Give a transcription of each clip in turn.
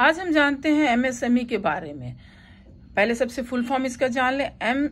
आज हम जानते हैं एमएसएमई e के बारे में पहले सबसे फुल फॉर्म इसका जान लें एम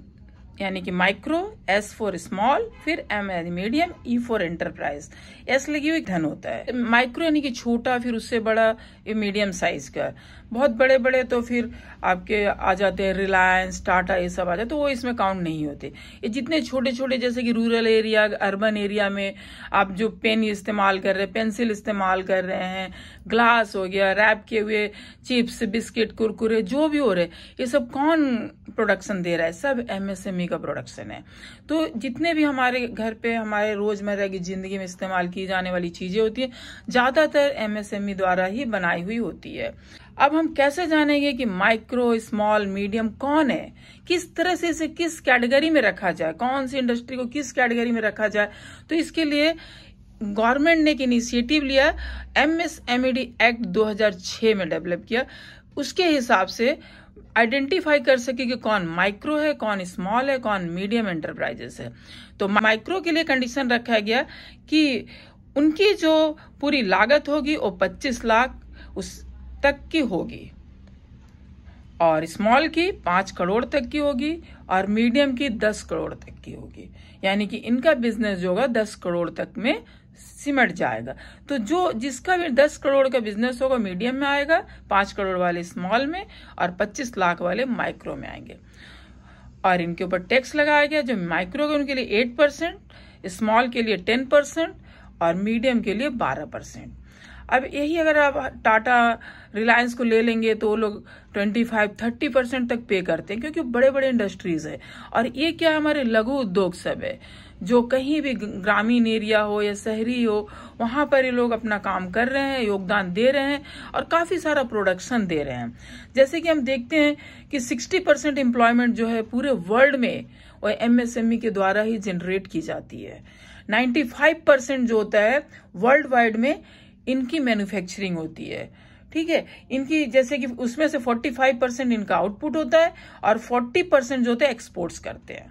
यानी कि माइक्रो एस फॉर स्मॉल फिर एम यानी medium E for enterprise S लगी हुई धन होता है माइक्रो यानी कि छोटा फिर उससे बड़ा ये मीडियम साइज का बहुत बड़े बड़े तो फिर आपके आ जाते हैं रिलायंस टाटा ये सब आ जाते तो वो इसमें काउंट नहीं होते ये जितने छोटे छोटे जैसे कि रूरल एरिया अर्बन एरिया में आप जो पेन इस्तेमाल कर रहे हैं पेंसिल इस्तेमाल कर रहे हैं ग्लास हो गया रैप किए हुए चिप्स बिस्किट कुरकुरे जो भी हो रहे ये सब कौन प्रोडक्शन दे रहा है सब एमएसएमई का प्रोडक्शन है तो जितने भी हमारे घर पे हमारे रोजमर्रा की जिंदगी में इस्तेमाल की जाने वाली चीजें होती है ज्यादातर एमएसएमई e द्वारा ही बनाई हुई होती है अब हम कैसे जानेंगे कि माइक्रो स्मॉल मीडियम कौन है किस तरह से इसे किस कैटेगरी में रखा जाए कौन सी इंडस्ट्री को किस कैटेगरी में रखा जाए तो इसके लिए गवर्नमेंट ने एक इनिशिएटिव लिया एमएसएमईडी एक्ट 2006 में डेवलप किया उसके हिसाब से आइडेंटिफाई कर सके कि कौन माइक्रो है कौन स्मॉल है कौन मीडियम एंटरप्राइजेस है तो माइक्रो के लिए कंडीशन रखा गया कि उनकी जो पूरी लागत होगी वो 25 लाख उस तक की होगी और स्मॉल की पाँच करोड़ तक की होगी और मीडियम की दस करोड़ तक की होगी यानी कि इनका बिजनेस जो होगा दस करोड़ तक में सिमट जाएगा तो जो जिसका भी दस करोड़ का बिजनेस होगा मीडियम में आएगा पाँच करोड़ वाले स्मॉल में और पच्चीस लाख वाले माइक्रो में आएंगे और इनके ऊपर टैक्स लगाया गया जो माइक्रो के उनके लिए एट परसेंट स्मॉल के लिए टेन परसेंट और मीडियम के लिए बारह परसेंट अब यही अगर आप टाटा रिलायंस को ले लेंगे तो वो लोग 25 30 परसेंट तक पे करते हैं क्योंकि बड़े बड़े इंडस्ट्रीज है और ये क्या हमारे लघु उद्योग सब है जो कहीं भी ग्रामीण एरिया हो या शहरी हो वहां पर ये लोग अपना काम कर रहे हैं योगदान दे रहे हैं और काफी सारा प्रोडक्शन दे रहे हैं जैसे कि हम देखते हैं कि 60 परसेंट एम्प्लॉयमेंट जो है पूरे वर्ल्ड में वो एमएसएमई e के द्वारा ही जनरेट की जाती है 95 परसेंट जो होता है वर्ल्ड वाइड में इनकी मैन्युफैक्चरिंग होती है ठीक है इनकी जैसे कि उसमें से 45 परसेंट इनका आउटपुट होता है और 40 परसेंट जो होते हैं एक्सपोर्ट्स करते हैं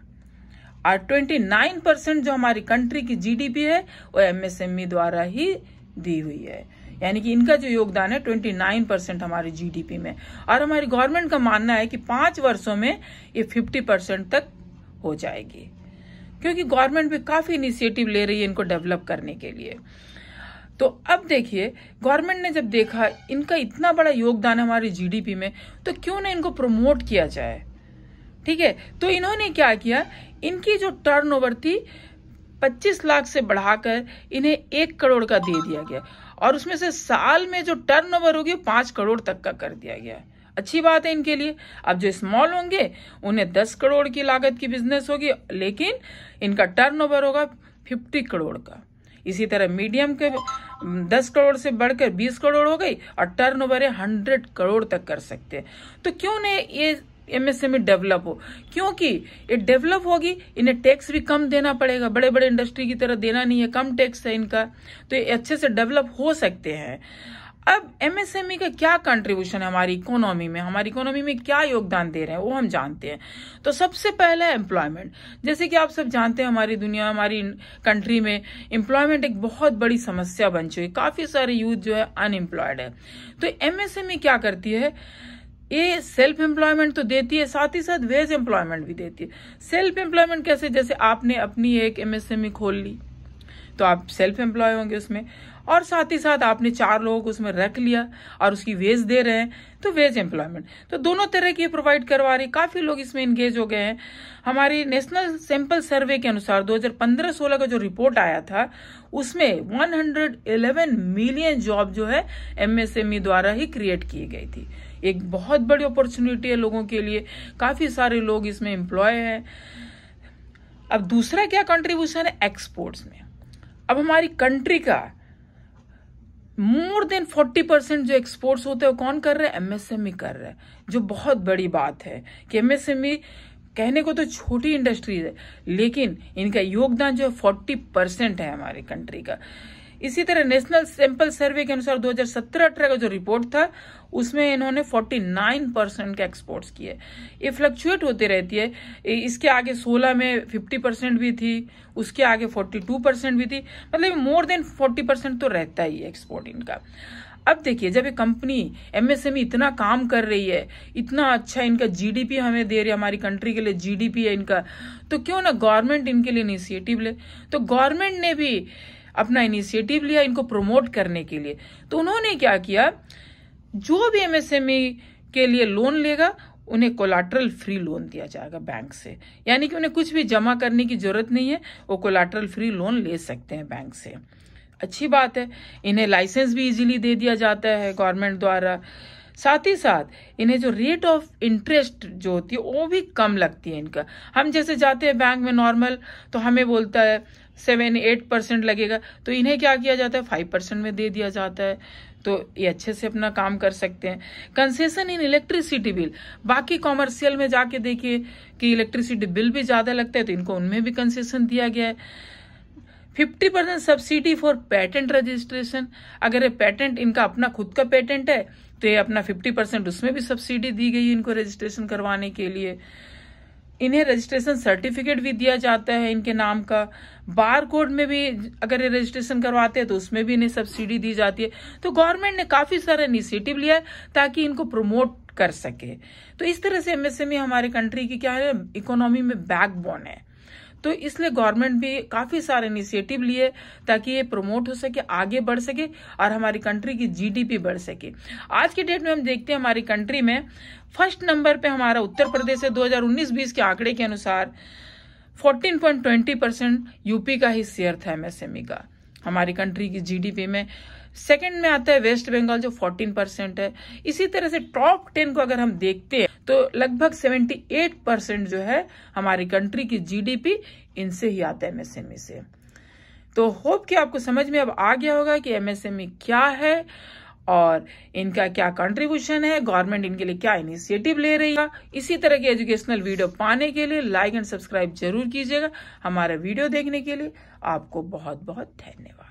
और 29 परसेंट जो हमारी कंट्री की जीडीपी है वो एमएसएमई e द्वारा ही दी हुई है यानी कि इनका जो योगदान है 29 परसेंट हमारी जीडीपी में और हमारी गवर्नमेंट का मानना है कि पांच वर्षों में ये 50 परसेंट तक हो जाएगी क्योंकि गवर्नमेंट भी काफी इनिशिएटिव ले रही है इनको डेवलप करने के लिए तो अब देखिए गवर्नमेंट ने जब देखा इनका इतना बड़ा योगदान हमारे जीडीपी में तो क्यों ना इनको प्रमोट किया जाए ठीक है तो इन्होंने क्या किया इनकी जो टर्नओवर थी 25 लाख से बढ़ाकर इन्हें एक करोड़ का दे दिया गया और उसमें से साल में जो टर्नओवर होगी पांच करोड़ तक का कर दिया गया अच्छी बात है इनके लिए अब जो स्मॉल होंगे उन्हें दस करोड़ की लागत की बिजनेस होगी लेकिन इनका टर्नओवर होगा फिफ्टी करोड़ का इसी तरह मीडियम के दस करोड़ से बढ़कर बीस करोड़ हो गई और टर्न ओवर हंड्रेड करोड़ तक कर सकते हैं तो क्यों नहीं ये एमएसएमई डेवलप e हो क्योंकि ये डेवलप होगी इन्हें टैक्स भी कम देना पड़ेगा बड़े बड़े इंडस्ट्री की तरह देना नहीं है कम टैक्स है इनका तो ये अच्छे से डेवलप हो सकते हैं अब एमएसएमई e का क्या कंट्रीब्यूशन है हमारी इकोनॉमी में हमारी इकोनॉमी में क्या योगदान दे रहे हैं वो हम जानते हैं तो सबसे पहले एम्प्लॉयमेंट जैसे कि आप सब जानते हैं हमारी दुनिया हमारी कंट्री में एम्प्लॉयमेंट एक बहुत बड़ी समस्या बन चुकी है काफी सारे यूथ जो है अनएम्प्लॉयड है तो एमएसएमई e क्या करती है ये सेल्फ एम्प्लॉयमेंट तो देती है साथ ही साथ वेज एम्प्लॉयमेंट भी देती है सेल्फ एम्प्लॉयमेंट कैसे जैसे आपने अपनी एक एमएसएमई e खोल ली तो आप सेल्फ एम्प्लॉय होंगे उसमें और साथ ही साथ आपने चार लोगों को उसमें रख लिया और उसकी वेज दे रहे हैं तो वेज एम्प्लॉयमेंट तो दोनों तरह की प्रोवाइड करवा रही काफी लोग इसमें इंगेज हो गए हैं हमारी नेशनल सैंपल सर्वे के अनुसार 2015-16 का जो रिपोर्ट आया था उसमें 111 मिलियन जॉब जो है एमएसएमई e द्वारा ही क्रिएट की गई थी एक बहुत बड़ी अपॉर्चुनिटी है लोगों के लिए काफी सारे लोग इसमें एम्प्लॉय है अब दूसरा क्या कंट्रीब्यूशन है एक्सपोर्ट्स में अब हमारी कंट्री का मोर देन फोर्टी परसेंट जो एक्सपोर्ट्स होते हैं वो कौन कर रहे हैं एमएसएमई e कर रहे हैं जो बहुत बड़ी बात है कि एमएसएमई e कहने को तो छोटी इंडस्ट्रीज है लेकिन इनका योगदान जो है फोर्टी परसेंट है हमारे कंट्री का इसी तरह नेशनल सैंपल सर्वे के अनुसार 2017-18 का जो रिपोर्ट था उसमें इन्होंने 49 परसेंट के एक्सपोर्ट्स किए ये फ्लक्चुएट होती रहती है इसके आगे 16 में 50 परसेंट भी थी उसके आगे 42 परसेंट भी थी मतलब मोर देन 40 परसेंट तो रहता ही एक्सपोर्ट इनका अब देखिए जब ये कंपनी एमएसएमई इतना काम कर रही है इतना अच्छा इनका जीडीपी हमें दे रही है हमारी कंट्री के लिए जीडीपी है इनका तो क्यों ना गवर्नमेंट इनके लिए इनिशिएटिव ले तो गवर्नमेंट ने भी अपना इनिशिएटिव लिया इनको प्रमोट करने के लिए तो उन्होंने क्या किया जो भी एमएसएमई e के लिए लोन लेगा उन्हें कोलाट्रल फ्री लोन दिया जाएगा बैंक से यानी कि उन्हें कुछ भी जमा करने की जरूरत नहीं है वो कोलाट्रल फ्री लोन ले सकते हैं बैंक से अच्छी बात है इन्हें लाइसेंस भी इजीली दे दिया जाता है गवर्नमेंट द्वारा साथ ही साथ इन्हें जो रेट ऑफ इंटरेस्ट जो होती है वो भी कम लगती है इनका हम जैसे जाते हैं बैंक में नॉर्मल तो हमें बोलता है सेवन एट परसेंट लगेगा तो इन्हें क्या किया जाता है फाइव परसेंट में दे दिया जाता है तो ये अच्छे से अपना काम कर सकते हैं कंसेशन इन इलेक्ट्रिसिटी बिल बाकी कॉमर्शियल में जाके देखिए कि इलेक्ट्रिसिटी बिल भी ज़्यादा लगता है तो इनको उनमें भी कंसेशन दिया गया है fifty percent subsidy for patent registration अगर ये पेटेंट इनका अपना खुद का पेटेंट है तो ये अपना फिफ्टी परसेंट उसमें भी सब्सिडी दी गई इनको रजिस्ट्रेशन करवाने के लिए इन्हें रजिस्ट्रेशन सर्टिफिकेट भी दिया जाता है इनके नाम का बार कोड में भी अगर ये रजिस्ट्रेशन करवाते हैं तो उसमें भी इन्हें सब्सिडी दी जाती है तो गवर्नमेंट ने काफी सारा इनिशिएटिव लिया है ताकि इनको प्रमोट कर सके तो इस तरह से एमएसएमई e हमारे कंट्री की क्या है इकोनॉमी में बैकबोन है तो इसलिए गवर्नमेंट भी काफी सारे इनिशिएटिव लिए ताकि ये प्रमोट हो सके आगे बढ़ सके और हमारी कंट्री की जीडीपी बढ़ सके आज के डेट में हम देखते हैं हमारी कंट्री में फर्स्ट नंबर पे हमारा उत्तर प्रदेश है 2019-20 के आंकड़े के अनुसार 14.20 परसेंट यूपी का ही शेयर था एमएसएमई e का हमारी कंट्री की जीडीपी में सेकंड में आता है वेस्ट बंगाल जो 14 परसेंट है इसी तरह से टॉप टेन को अगर हम देखते हैं तो लगभग 78 परसेंट जो है हमारी कंट्री की जीडीपी इनसे ही आता है एमएसएमई e से तो होप कि आपको समझ में अब आ गया होगा कि एमएसएमई e क्या है और इनका क्या कंट्रीब्यूशन है गवर्नमेंट इनके लिए क्या इनिशिएटिव ले रही है इसी तरह की एजुकेशनल वीडियो पाने के लिए लाइक एंड सब्सक्राइब जरूर कीजिएगा हमारा वीडियो देखने के लिए आपको बहुत बहुत धन्यवाद